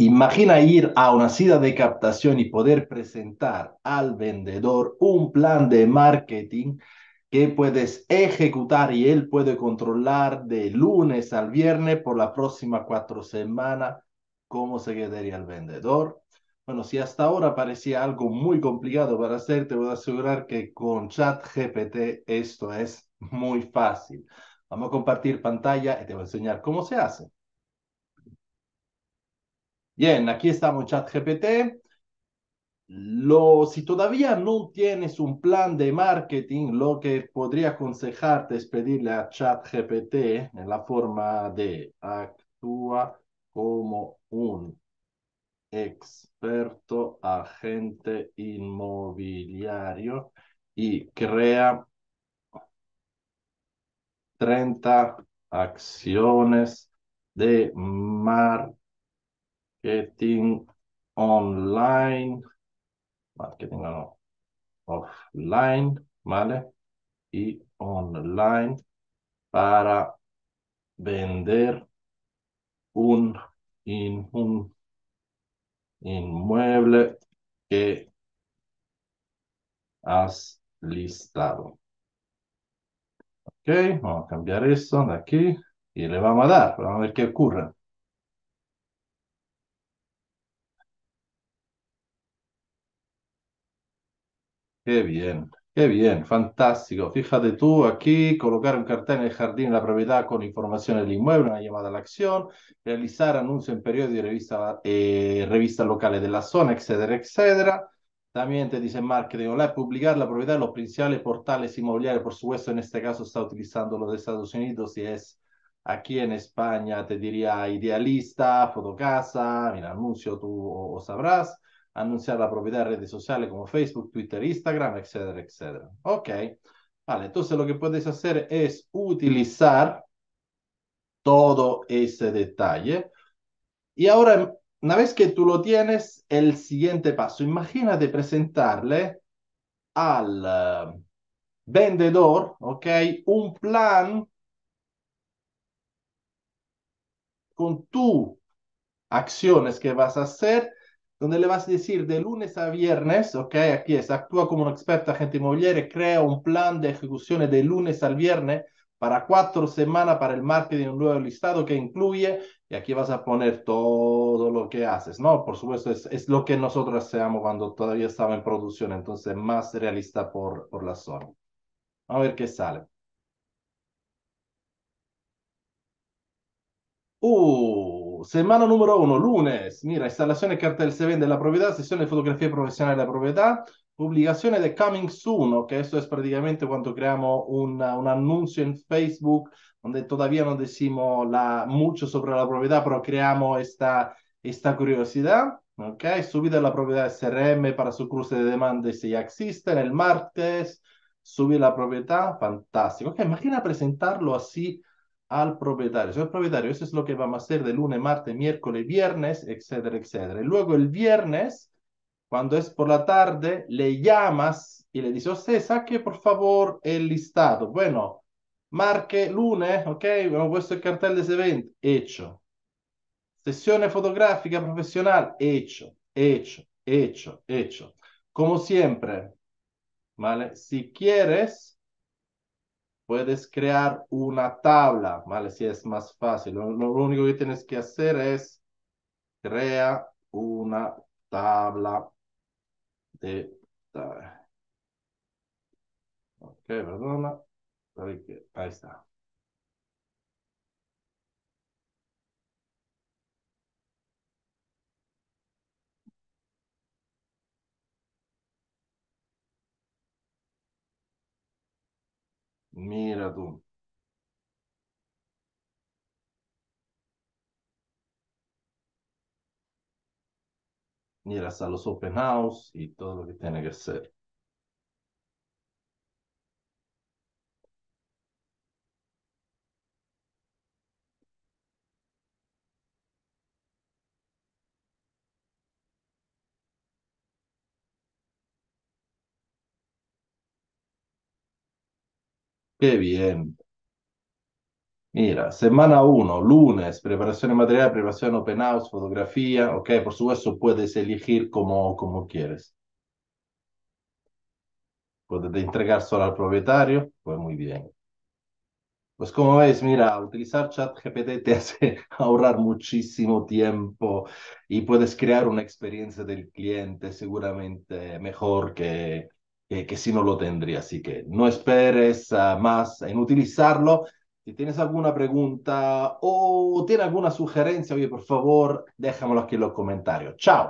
Imagina ir a una sida de captación y poder presentar al vendedor un plan de marketing que puedes ejecutar y él puede controlar de lunes al viernes por la próxima cuatro semanas cómo se quedaría el vendedor. Bueno, si hasta ahora parecía algo muy complicado para hacer, te voy a asegurar que con ChatGPT esto es muy fácil. Vamos a compartir pantalla y te voy a enseñar cómo se hace. Bien, aquí estamos ChatGPT. si todavía no tienes un plan de marketing, lo que podría aconsejarte es pedirle a ChatGPT en la forma de actúa como un experto agente inmobiliario y crea 30 acciones de marketing Marketing online, marketing offline, ¿vale? Y online para vender un, in, un inmueble que has listado. Ok, vamos a cambiar esto de aquí y le vamos a dar, vamos a ver qué ocurre. Qué bien, qué bien, fantástico. Fíjate tú aquí, colocar un cartel en el jardín de la propiedad con información del inmueble, una llamada a la acción, realizar anuncios en periódicos y eh, revistas revista locales de la zona, etcétera, etcétera. También te dice marketing online, publicar la propiedad en los principales portales inmobiliarios. Por supuesto, en este caso está utilizando los de Estados Unidos y es aquí en España, te diría Idealista, Fotocasa, mira, anuncio tú sabrás anunciar la propiedad de redes sociales como Facebook, Twitter, Instagram, etcétera, etcétera. Ok, vale, entonces lo que puedes hacer es utilizar todo ese detalle. Y ahora, una vez que tú lo tienes, el siguiente paso, imagínate presentarle al eh, vendedor, ok, un plan con tus acciones que vas a hacer donde le vas a decir de lunes a viernes, ok, aquí es, actúa como un experto agente inmobiliario, crea un plan de ejecución de lunes al viernes para cuatro semanas para el marketing un nuevo listado que incluye, y aquí vas a poner todo lo que haces, ¿no? Por supuesto, es, lo que nosotros hacíamos cuando todavía estaba en producción, entonces más realista por, por la zona. A ver qué sale. Uh, semana número uno, lunes. Mira, instalación de cartel se vende la propiedad, sesión de fotografía profesional de la propiedad, publicaciones de Coming Soon, que eso es prácticamente cuando creamos un anuncio en Facebook, donde todavía no decimos la, mucho sobre la propiedad, pero creamos esta, esta curiosidad. Ok, subida de la propiedad SRM para su cruce de demandas si ya existe. el martes, subir la propiedad, fantástico. Ok, imagina presentarlo así al propietario. Señor propietario, eso es lo que vamos a hacer de lunes, martes, miércoles, viernes, etcétera, etcétera. Y luego el viernes, cuando es por la tarde, le llamas y le dices, usted oh, saque por favor el listado. Bueno, marque lunes, ok, hemos puesto el cartel de ese evento, hecho. Sesión fotográfica profesional, hecho, hecho, hecho, hecho. Como siempre, ¿vale? Si quieres puedes crear una tabla, ¿vale? Si es más fácil. Lo, único que tienes que hacer es crea una tabla de... Ok, perdona. Ahí está. Mira tú. Mira hasta los open house y todo lo que tiene que ser. Qué bien. Mira, semana 1, lunes, preparación de material, preparación open house, fotografía, ok, por supuesto puedes elegir como, como quieres. Puedes entregar solo al propietario, pues muy bien. Pues como ves, mira, utilizar ChatGPT te hace ahorrar muchísimo tiempo y puedes crear una experiencia del cliente seguramente mejor que, eh, que si no lo tendría. Así que no esperes más en utilizarlo. Si tienes alguna pregunta o tienes alguna sugerencia, oye, por favor, déjamelo aquí en los comentarios. Chao.